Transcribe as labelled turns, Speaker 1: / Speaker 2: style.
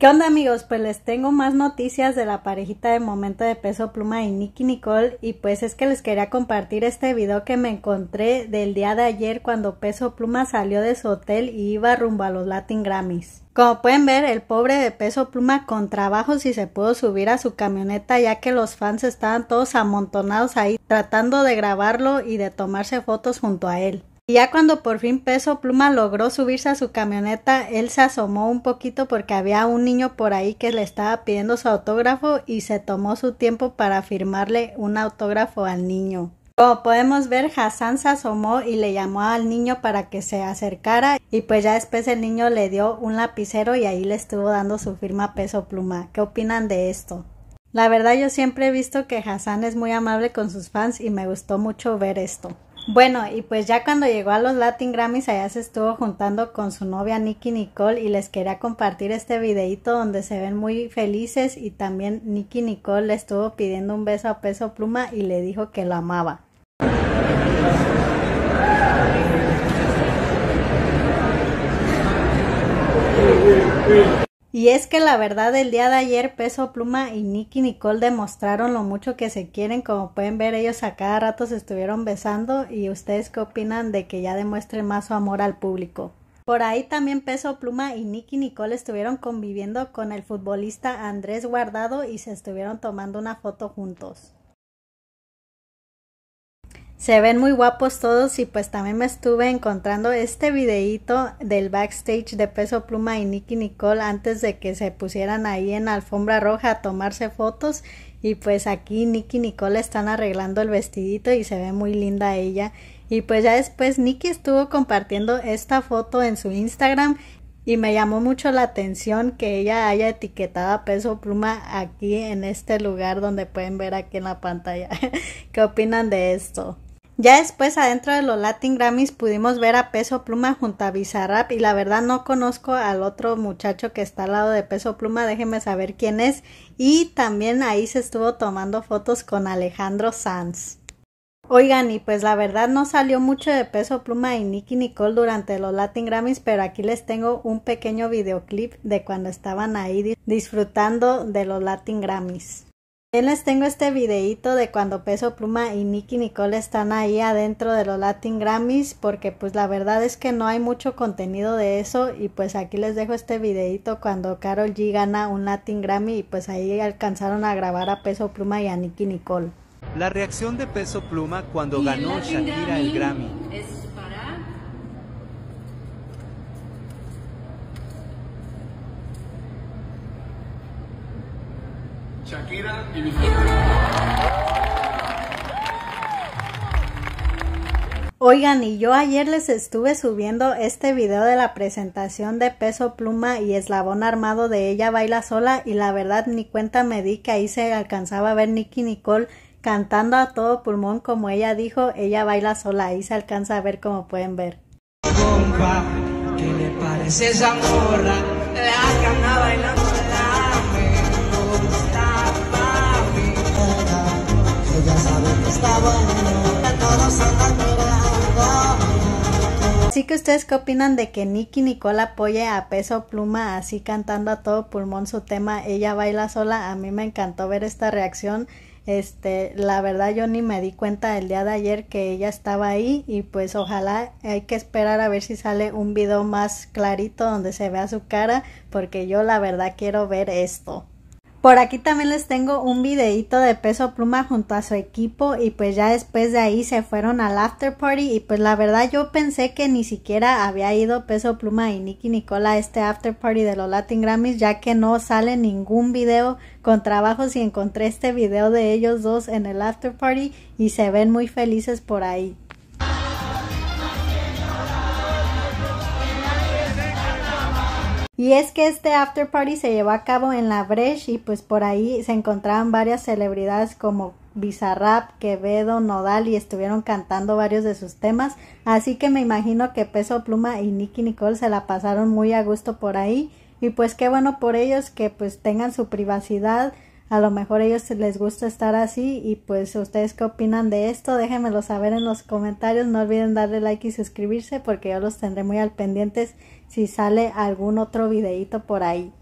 Speaker 1: ¿Qué onda amigos? Pues les tengo más noticias de la parejita de momento de peso pluma y Nicky Nicole y pues es que les quería compartir este video que me encontré del día de ayer cuando peso pluma salió de su hotel y iba rumbo a los Latin Grammys. Como pueden ver, el pobre de peso pluma con trabajo si se pudo subir a su camioneta ya que los fans estaban todos amontonados ahí tratando de grabarlo y de tomarse fotos junto a él. Y ya cuando por fin Peso Pluma logró subirse a su camioneta, él se asomó un poquito porque había un niño por ahí que le estaba pidiendo su autógrafo y se tomó su tiempo para firmarle un autógrafo al niño. Como podemos ver, Hassan se asomó y le llamó al niño para que se acercara y pues ya después el niño le dio un lapicero y ahí le estuvo dando su firma Peso Pluma. ¿Qué opinan de esto? La verdad yo siempre he visto que Hassan es muy amable con sus fans y me gustó mucho ver esto. Bueno, y pues ya cuando llegó a los Latin Grammys allá se estuvo juntando con su novia Nicky Nicole y les quería compartir este videito donde se ven muy felices y también Nicky Nicole le estuvo pidiendo un beso a Peso Pluma y le dijo que lo amaba. Y es que la verdad el día de ayer Peso Pluma y Nicky Nicole demostraron lo mucho que se quieren, como pueden ver ellos a cada rato se estuvieron besando y ustedes qué opinan de que ya demuestren más su amor al público. Por ahí también Peso Pluma y Nicky Nicole estuvieron conviviendo con el futbolista Andrés Guardado y se estuvieron tomando una foto juntos. Se ven muy guapos todos y pues también me estuve encontrando este videíto del backstage de Peso Pluma y Nicky Nicole antes de que se pusieran ahí en alfombra roja a tomarse fotos y pues aquí Nicky Nicole están arreglando el vestidito y se ve muy linda ella y pues ya después Nicky estuvo compartiendo esta foto en su Instagram y me llamó mucho la atención que ella haya etiquetado a Peso Pluma aquí en este lugar donde pueden ver aquí en la pantalla. ¿Qué opinan de esto? Ya después adentro de los Latin Grammys pudimos ver a Peso Pluma junto a Bizarrap y la verdad no conozco al otro muchacho que está al lado de Peso Pluma, déjenme saber quién es. Y también ahí se estuvo tomando fotos con Alejandro Sanz. Oigan, y pues la verdad no salió mucho de Peso Pluma y Nicky Nicole durante los Latin Grammys, pero aquí les tengo un pequeño videoclip de cuando estaban ahí disfrutando de los Latin Grammys les tengo este videito de cuando Peso Pluma y Nicky Nicole están ahí adentro de los Latin Grammys porque pues la verdad es que no hay mucho contenido de eso y pues aquí les dejo este videito cuando Carol G gana un Latin Grammy y pues ahí alcanzaron a grabar a Peso Pluma y a Nicky Nicole. La reacción de Peso Pluma cuando ganó Shakira el Grammy. Shakira y Oigan, y yo ayer les estuve subiendo este video de la presentación de Peso Pluma y Eslabón Armado de Ella Baila Sola y la verdad ni cuenta me di que ahí se alcanzaba a ver Nicky Nicole cantando a todo pulmón como ella dijo, ella baila sola, ahí se alcanza a ver como pueden ver. le parece esa Así que ustedes qué opinan de que Nicky Nicole apoye a Peso Pluma así cantando a todo pulmón su tema Ella baila sola. A mí me encantó ver esta reacción. Este, la verdad yo ni me di cuenta el día de ayer que ella estaba ahí y pues ojalá hay que esperar a ver si sale un video más clarito donde se vea su cara porque yo la verdad quiero ver esto. Por aquí también les tengo un videito de Peso Pluma junto a su equipo y pues ya después de ahí se fueron al after party y pues la verdad yo pensé que ni siquiera había ido Peso Pluma y Nicky Nicola a este after party de los Latin Grammys ya que no sale ningún video con trabajos y encontré este video de ellos dos en el after party y se ven muy felices por ahí. Y es que este after party se llevó a cabo en la Breche y pues por ahí se encontraban varias celebridades como Bizarrap, Quevedo, Nodal y estuvieron cantando varios de sus temas, así que me imagino que Peso Pluma y Nicky Nicole se la pasaron muy a gusto por ahí y pues qué bueno por ellos que pues tengan su privacidad, a lo mejor a ellos les gusta estar así y pues ustedes qué opinan de esto, déjenmelo saber en los comentarios, no olviden darle like y suscribirse porque yo los tendré muy al pendientes si sale algún otro videíto por ahí.